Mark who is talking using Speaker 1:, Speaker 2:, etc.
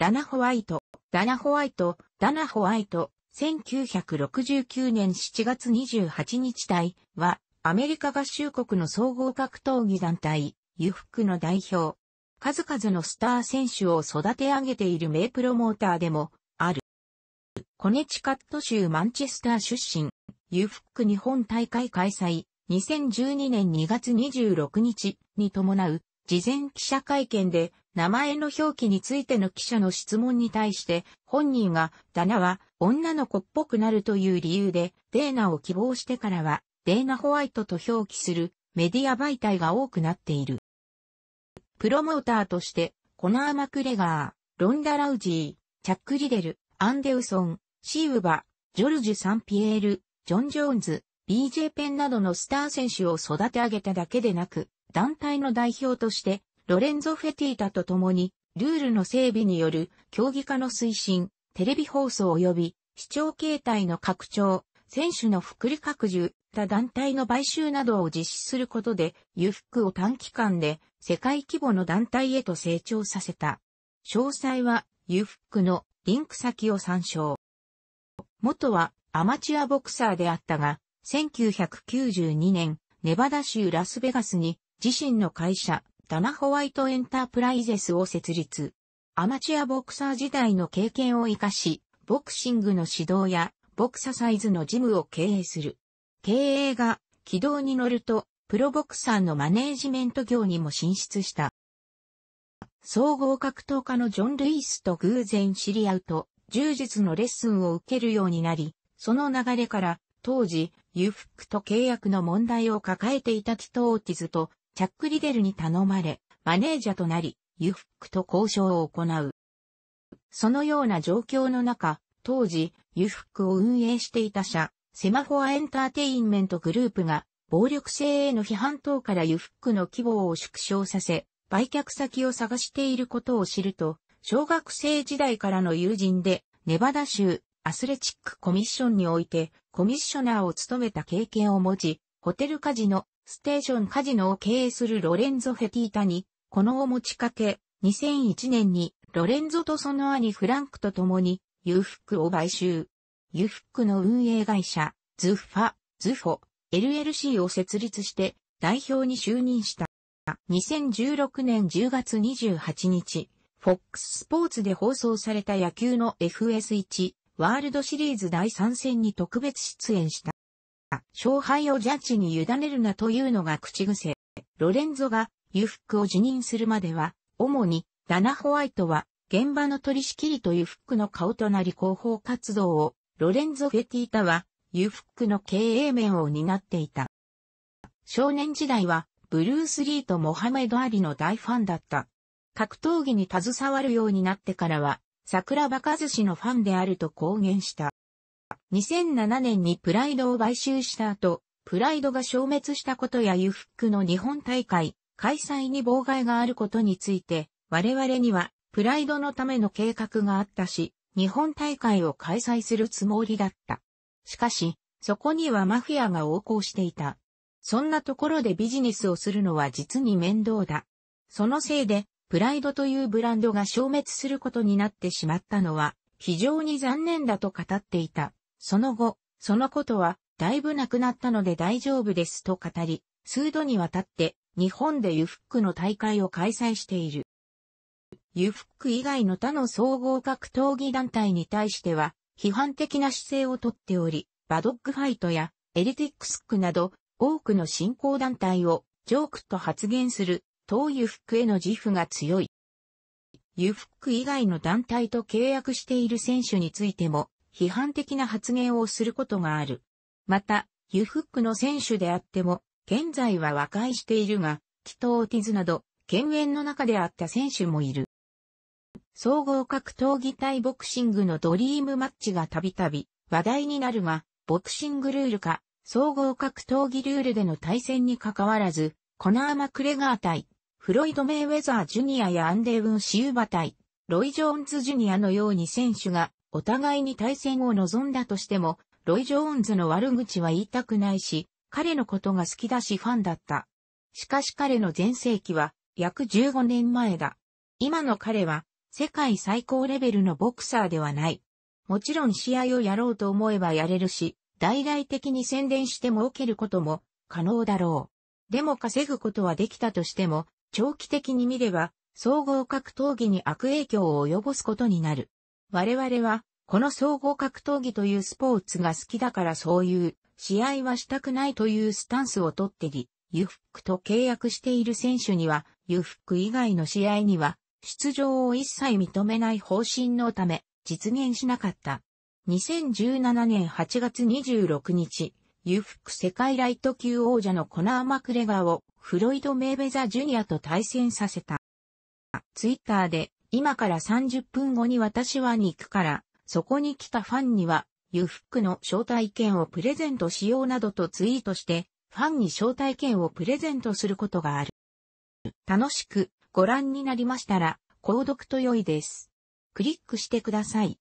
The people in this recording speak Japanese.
Speaker 1: ダナ・ホワイト、ダナ・ホワイト、ダナ・ホワイト、1969年7月28日隊は、アメリカ合衆国の総合格闘技団体、ユフックの代表。数々のスター選手を育て上げている名プロモーターでもある。コネチカット州マンチェスター出身、ユフック日本大会開催、2012年2月26日に伴う事前記者会見で名前の表記についての記者の質問に対して、本人が、ダナは女の子っぽくなるという理由で、デーナを希望してからは、デーナ・ホワイトと表記するメディア媒体が多くなっている。プロモーターとして、コナー・マクレガー、ロンダ・ラウジー、チャック・リデル、アンデウソン、シーウバ、ジョルジュ・サンピエール、ジョン・ジョーンズ、BJ ペンなどのスター選手を育て上げただけでなく、団体の代表としてロレンゾ・フェティータと共に、ルールの整備による競技化の推進、テレビ放送及び視聴形態の拡張、選手の福利拡充、他団体の買収などを実施することで、裕福を短期間で世界規模の団体へと成長させた。詳細は、裕福のリンク先を参照。元はアマチュアボクサーであったが、1992年、ネバダ州ラスベガスに自身の会社、ダナ・ホワイトエンタープライゼスを設立。アマチュアボクサー時代の経験を活かし、ボクシングの指導や、ボクササイズのジムを経営する。経営が軌道に乗ると、プロボクサーのマネージメント業にも進出した。総合格闘家のジョン・ルイスと偶然知り合うと、柔術のレッスンを受けるようになり、その流れから、当時、ユフックと契約の問題を抱えていたティト・オーティズとチャック・リデルに頼まれ、マネージャーとなり、ユフックと交渉を行う。そのような状況の中、当時、ユフックを運営していた社、セマフォアエンターテインメントグループが、暴力性への批判等からユフックの規模を縮小させ、売却先を探していることを知ると、小学生時代からの友人で、ネバダ州アスレチックコミッションにおいてコミッショナーを務めた経験を持ち、ホテルカジノ、ステーションカジノを経営するロレンゾ・フェティータに、このを持ちかけ、2001年にロレンゾとその兄フランクと共に、ユフックを買収。ユフックの運営会社、ズッファ、ズフォ、LLC を設立して代表に就任した。2016年10月28日、FOX スポーツで放送された野球の FS1 ワールドシリーズ第3戦に特別出演した。勝敗をジャッジに委ねるなというのが口癖。ロレンゾが裕福を辞任するまでは、主にダナ・ホワイトは現場の取り仕切りと裕福の顔となり広報活動を、ロレンゾ・フェティータは裕福の経営面を担っていた。少年時代はブルース・リーとモハメド・アリの大ファンだった。格闘技に携わるようになってからは、桜バカ寿司のファンであると公言した。2007年にプライドを買収した後、プライドが消滅したことやユフックの日本大会開催に妨害があることについて、我々にはプライドのための計画があったし、日本大会を開催するつもりだった。しかし、そこにはマフィアが横行していた。そんなところでビジネスをするのは実に面倒だ。そのせいで、プライドというブランドが消滅することになってしまったのは、非常に残念だと語っていた。その後、そのことは、だいぶなくなったので大丈夫ですと語り、数度にわたって、日本でユフックの大会を開催している。ユフック以外の他の総合格闘技団体に対しては、批判的な姿勢をとっており、バドッグファイトやエリティックスクなど、多くの信興団体をジョークと発言する、東ユフックへの自負が強い。ユフック以外の団体と契約している選手についても、批判的な発言をすることがある。また、ユフックの選手であっても、現在は和解しているが、キト・オーティズなど、犬猿の中であった選手もいる。総合格闘技対ボクシングのドリームマッチがたびたび話題になるが、ボクシングルールか、総合格闘技ルールでの対戦に関わらず、コナー・マクレガー対、フロイド・メイウェザー・ジュニアやアンデーウン・シウバ対、ロイ・ジョーンズ・ジュニアのように選手がお互いに対戦を望んだとしても、ロイ・ジョーンズの悪口は言いたくないし、彼のことが好きだしファンだった。しかし彼の前世紀は約15年前だ。今の彼は世界最高レベルのボクサーではない。もちろん試合をやろうと思えばやれるし、大々的に宣伝して儲けることも可能だろう。でも稼ぐことはできたとしても、長期的に見れば、総合格闘技に悪影響を及ぼすことになる。我々は、この総合格闘技というスポーツが好きだからそういう、試合はしたくないというスタンスをとってり、ユフックと契約している選手には、ユフック以外の試合には、出場を一切認めない方針のため、実現しなかった。2017年8月26日、ユフック世界ライト級王者のコナー・マクレガーをフロイド・メーベザ・ジュニアと対戦させた。ツイッターで今から30分後に私はに行くから、そこに来たファンには、ユフックの招待券をプレゼントしようなどとツイートして、ファンに招待券をプレゼントすることがある。楽しくご覧になりましたら、購読と良いです。クリックしてください。